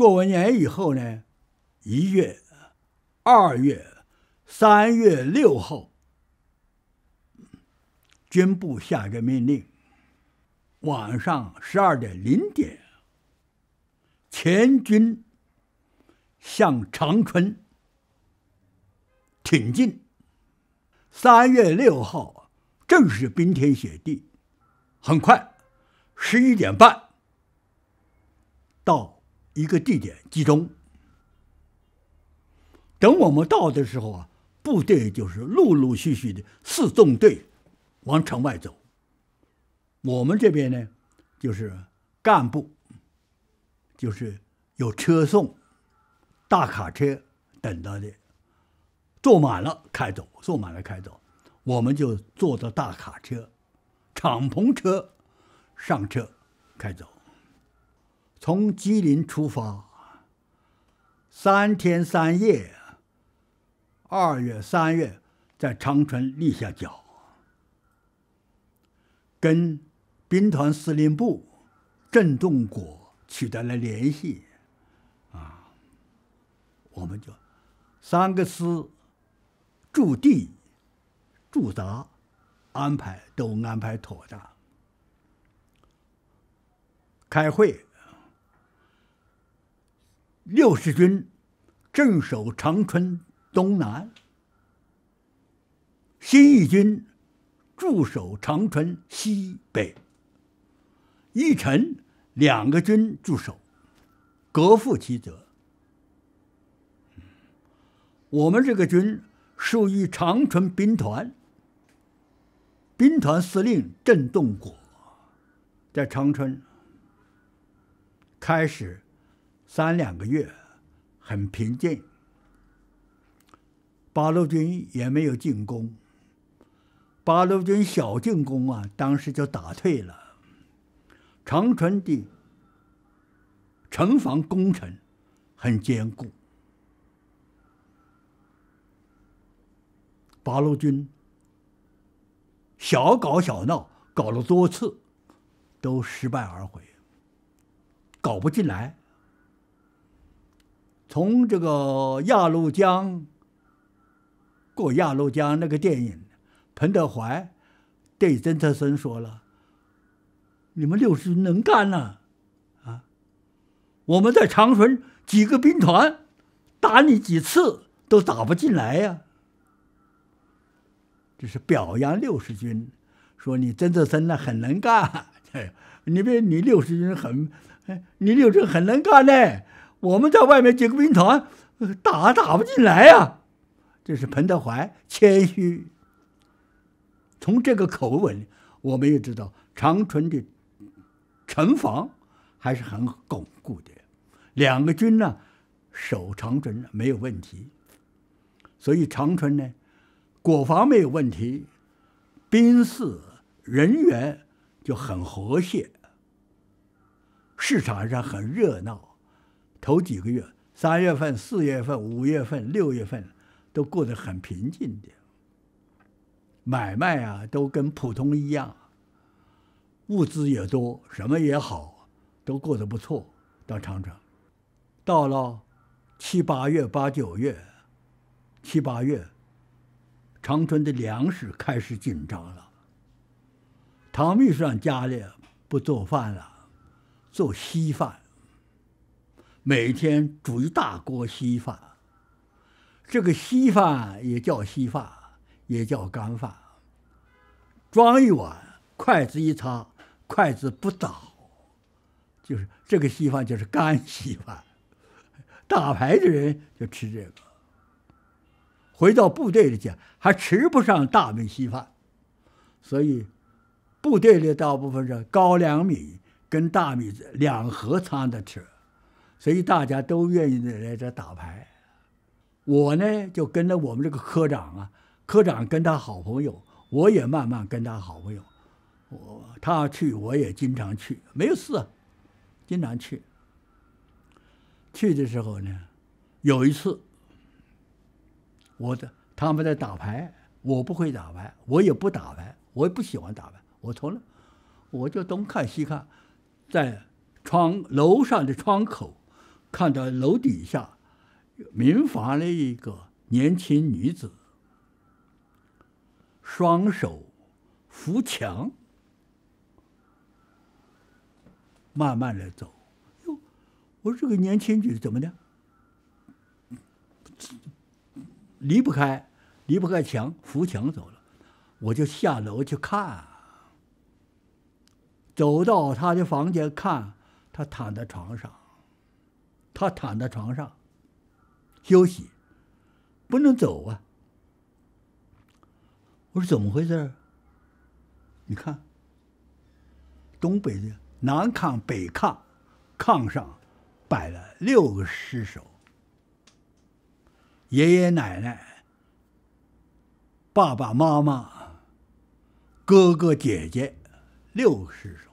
过完年以后呢，一月、二月、三月六号，军部下个命令，晚上十二点零点，全军向长春挺进。三月六号，正是冰天雪地，很快，十一点半到。一个地点集中，等我们到的时候啊，部队就是陆陆续续的四纵队往城外走。我们这边呢，就是干部，就是有车送，大卡车等着的，坐满了开走，坐满了开走，我们就坐着大卡车、敞篷车上车开走。从吉林出发，三天三夜，二月三月，在长春立下脚，跟兵团司令部、郑洞国取得了联系，啊，我们就三个师驻地驻扎安排都安排妥当，开会。六十军镇守长春东南，新一军驻守长春西北，一城两个军驻守，各负其责。我们这个军属于长春兵团，兵团司令郑洞国在长春开始。三两个月，很平静。八路军也没有进攻。八路军小进攻啊，当时就打退了。长春的城防工程很坚固。八路军小搞小闹，搞了多次，都失败而回，搞不进来。从这个鸭绿江过鸭绿江那个电影，彭德怀对曾泽森说了：“你们六十军能干呐，啊，我们在长春几个兵团打你几次都打不进来呀。”这是表扬六十军，说你曾泽森呢很能干，你别你六十军很，你六十军很能干呢。我们在外面几个兵团打打不进来呀，这是彭德怀谦虚。从这个口吻，我们也知道长春的城防还是很巩固的。两个军呢守长春没有问题，所以长春呢，国防没有问题，兵士人员就很和谐，市场上很热闹。头几个月，三月份、四月份、五月份、六月份，都过得很平静的，买卖啊都跟普通一样，物资也多，什么也好，都过得不错。到长春，到了七八月、八九月，七八月，长春的粮食开始紧张了。唐秘书长家里不做饭了，做稀饭。每天煮一大锅稀饭，这个稀饭也叫稀饭，也叫干饭。装一碗，筷子一插，筷子不倒，就是这个稀饭，就是干稀饭。打牌的人就吃这个。回到部队里去，还吃不上大米稀饭，所以部队里大部分是高粱米跟大米子两合掺着吃。所以大家都愿意来这打牌，我呢就跟着我们这个科长啊，科长跟他好朋友，我也慢慢跟他好朋友。我他去我也经常去，没有事，经常去。去的时候呢，有一次，我的他们在打牌，我不会打牌，我也不打牌，我也不喜欢打牌。我从来我就东看西看，在窗楼上的窗口。看到楼底下民房的一个年轻女子，双手扶墙，慢慢的走。哟，我说这个年轻女子怎么的？离不开，离不开墙，扶墙走了。我就下楼去看，走到她的房间看，她躺在床上。他躺在床上休息，不能走啊！我说怎么回事？你看，东北的南炕北炕，炕上摆了六个尸首，爷爷奶奶、爸爸妈妈、哥哥姐姐，六个尸首，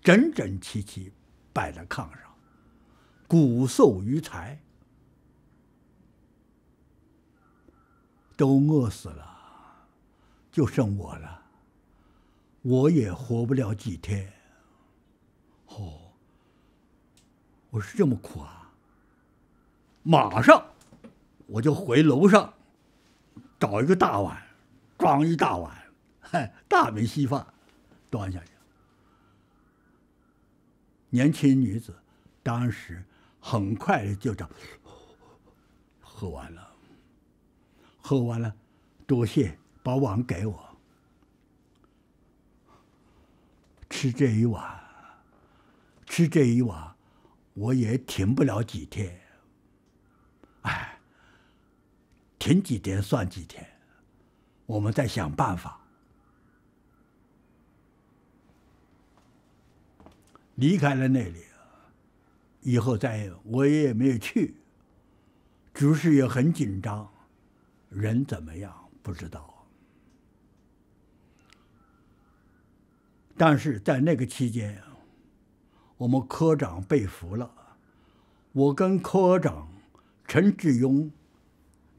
整整齐齐摆在炕上。骨瘦如柴，都饿死了，就剩我了，我也活不了几天。哦，我是这么苦啊！马上我就回楼上，找一个大碗，装一大碗嗨，大米稀饭，端下去。年轻女子当时。很快就样喝完了，喝完了，多谢，把碗给我。吃这一碗，吃这一碗，我也挺不了几天。哎，挺几天算几天，我们再想办法离开了那里。以后再，我也没有去。局势也很紧张，人怎么样不知道。但是在那个期间，我们科长被俘了。我跟科长陈志庸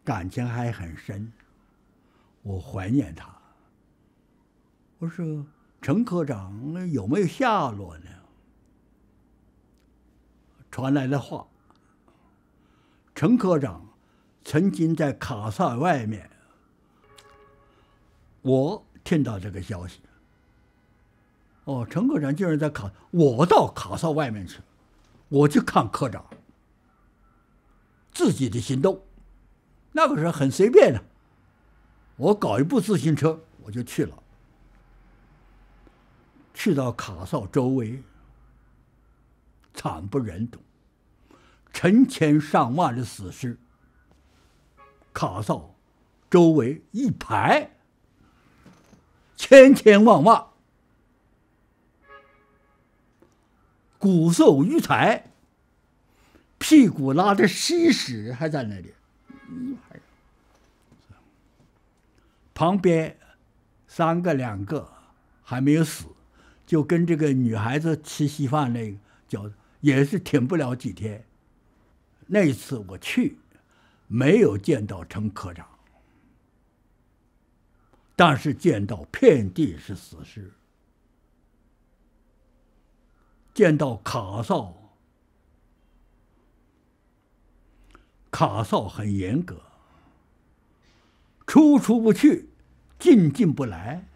感情还很深，我怀念他。我说，陈科长有没有下落呢？传来的话，陈科长曾经在卡萨外面，我听到这个消息。哦，陈科长竟然在卡，我到卡萨外面去，我去看科长，自己的行动，那个时候很随便的，我搞一部自行车我就去了，去到卡萨周围。惨不忍睹，成千上万的死尸，卡座周围一排，千千万万，骨瘦如柴，屁股拉的稀屎还在那里。旁边三个两个还没有死，就跟这个女孩子吃稀饭那个叫。也是挺不了几天。那次我去，没有见到陈科长，但是见到遍地是死尸，见到卡哨，卡哨很严格，出出不去，进进不来，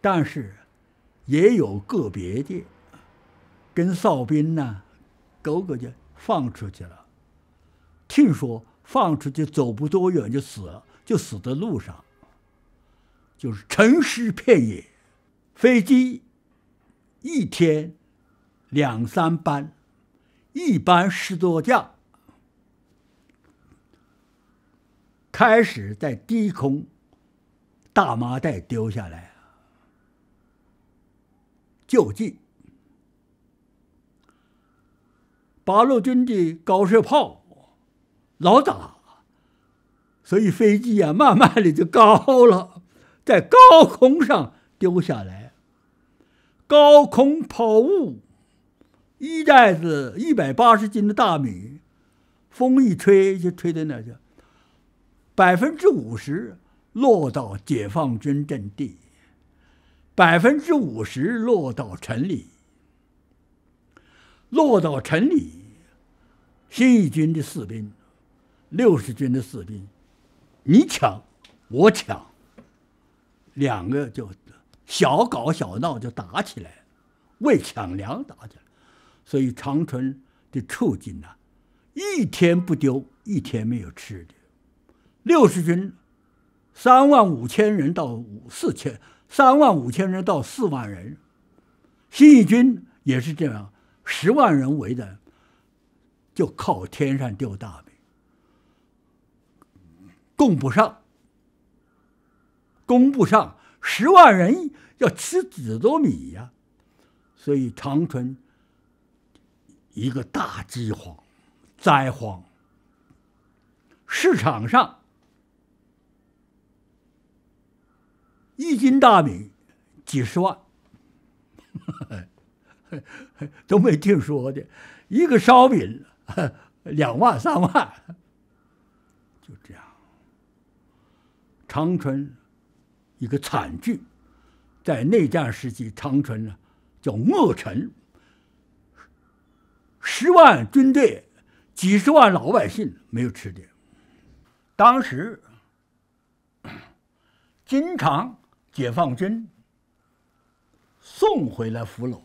但是也有个别的。跟哨兵呢，狗狗就放出去了。听说放出去走不多远就死了，就死在路上。就是城尸遍野。飞机一天两三班，一班十多架，开始在低空大麻袋丢下来就救济。八路军的高射炮老打，所以飞机呀慢慢的就高了，在高空上丢下来，高空抛物，一袋子一百八十斤的大米，风一吹就吹到那去，百分之五十落到解放军阵地，百分之五十落到城里。落到城里，新一军的士兵、六十军的士兵，你抢我抢，两个就小搞小闹就打起来为抢粮打起来。所以长春的处境呐，一天不丢一天没有吃的。六十军三万五千人到四千，三万五千人到四万人，新一军也是这样。十万人围的，就靠天上掉大米，供不上，供不上，十万人要吃几多米呀？所以长春一个大饥荒、灾荒，市场上一斤大米几十万。都没听说的，一个烧饼，两万三万，就这样。长春一个惨剧，在内战时期，长春呢叫饿城，十万军队，几十万老百姓没有吃的。当时，经常解放军送回来俘虏。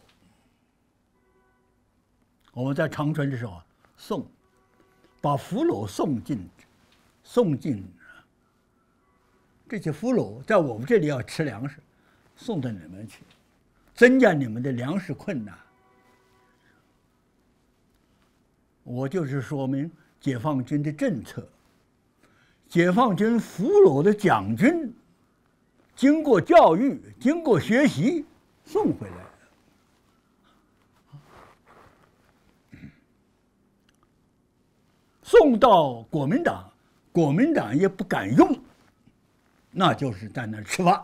我们在长春的时候送，把俘虏送进，送进，这些俘虏在我们这里要吃粮食，送到你们去，增加你们的粮食困难。我就是说明解放军的政策，解放军俘虏的蒋军，经过教育，经过学习，送回来。送到国民党，国民党也不敢用，那就是在那儿吃饭，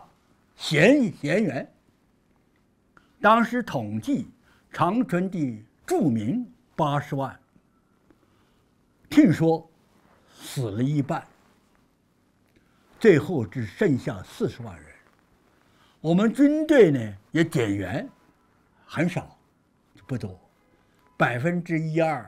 闲闲员。当时统计，长春的著民八十万，听说死了一半，最后只剩下四十万人。我们军队呢也减员，很少，不多，百分之一二。